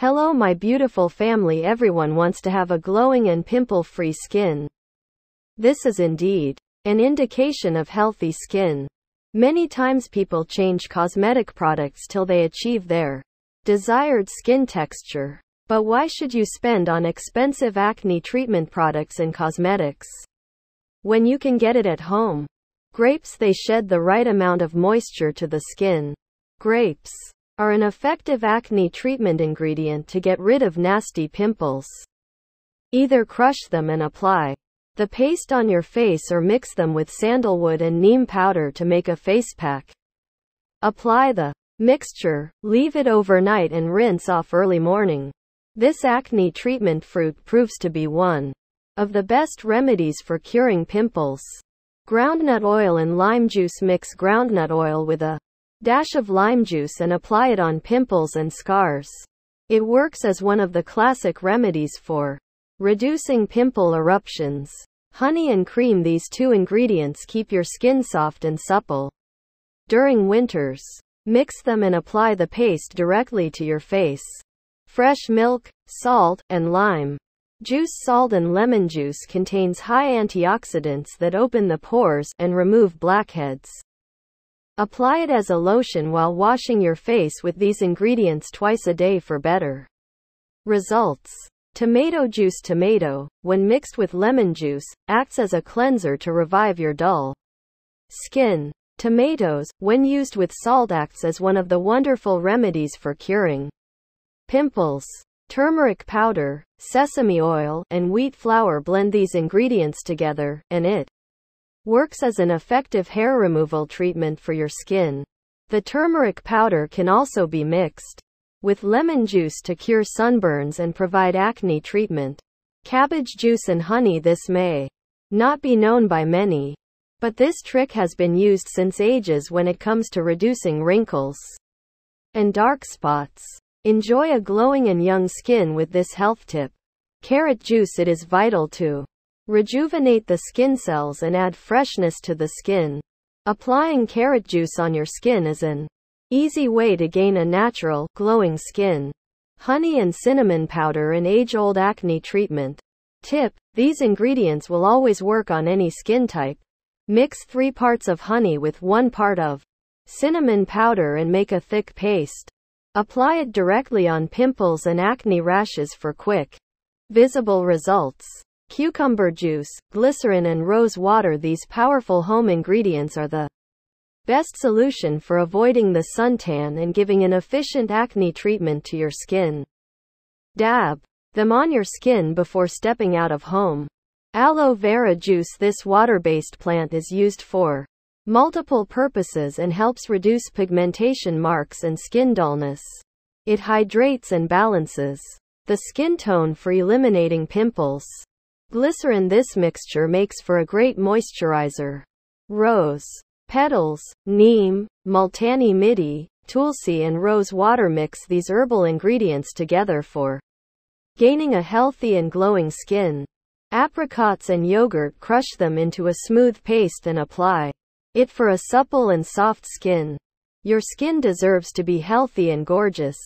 Hello my beautiful family everyone wants to have a glowing and pimple-free skin. This is indeed an indication of healthy skin. Many times people change cosmetic products till they achieve their desired skin texture. But why should you spend on expensive acne treatment products and cosmetics when you can get it at home? Grapes they shed the right amount of moisture to the skin. Grapes are an effective acne treatment ingredient to get rid of nasty pimples. Either crush them and apply the paste on your face or mix them with sandalwood and neem powder to make a face pack. Apply the mixture, leave it overnight and rinse off early morning. This acne treatment fruit proves to be one of the best remedies for curing pimples. Groundnut oil and lime juice mix groundnut oil with a dash of lime juice and apply it on pimples and scars. It works as one of the classic remedies for reducing pimple eruptions. Honey and cream These two ingredients keep your skin soft and supple. During winters, mix them and apply the paste directly to your face. Fresh milk, salt, and lime. Juice salt and lemon juice contains high antioxidants that open the pores and remove blackheads. Apply it as a lotion while washing your face with these ingredients twice a day for better results. Tomato juice Tomato, when mixed with lemon juice, acts as a cleanser to revive your dull skin. Tomatoes, when used with salt acts as one of the wonderful remedies for curing pimples. Turmeric powder, sesame oil, and wheat flour blend these ingredients together, and it works as an effective hair removal treatment for your skin. The turmeric powder can also be mixed with lemon juice to cure sunburns and provide acne treatment. Cabbage juice and honey This may not be known by many, but this trick has been used since ages when it comes to reducing wrinkles and dark spots. Enjoy a glowing and young skin with this health tip. Carrot juice It is vital to Rejuvenate the skin cells and add freshness to the skin. Applying carrot juice on your skin is an easy way to gain a natural, glowing skin. Honey and cinnamon powder an age-old acne treatment. Tip, these ingredients will always work on any skin type. Mix 3 parts of honey with 1 part of cinnamon powder and make a thick paste. Apply it directly on pimples and acne rashes for quick, visible results cucumber juice, glycerin and rose water These powerful home ingredients are the best solution for avoiding the suntan and giving an efficient acne treatment to your skin. Dab them on your skin before stepping out of home. Aloe vera juice This water-based plant is used for multiple purposes and helps reduce pigmentation marks and skin dullness. It hydrates and balances the skin tone for eliminating pimples. Glycerin This mixture makes for a great moisturizer. Rose petals, neem, multani midi, tulsi and rose water mix these herbal ingredients together for gaining a healthy and glowing skin. Apricots and yogurt crush them into a smooth paste and apply it for a supple and soft skin. Your skin deserves to be healthy and gorgeous.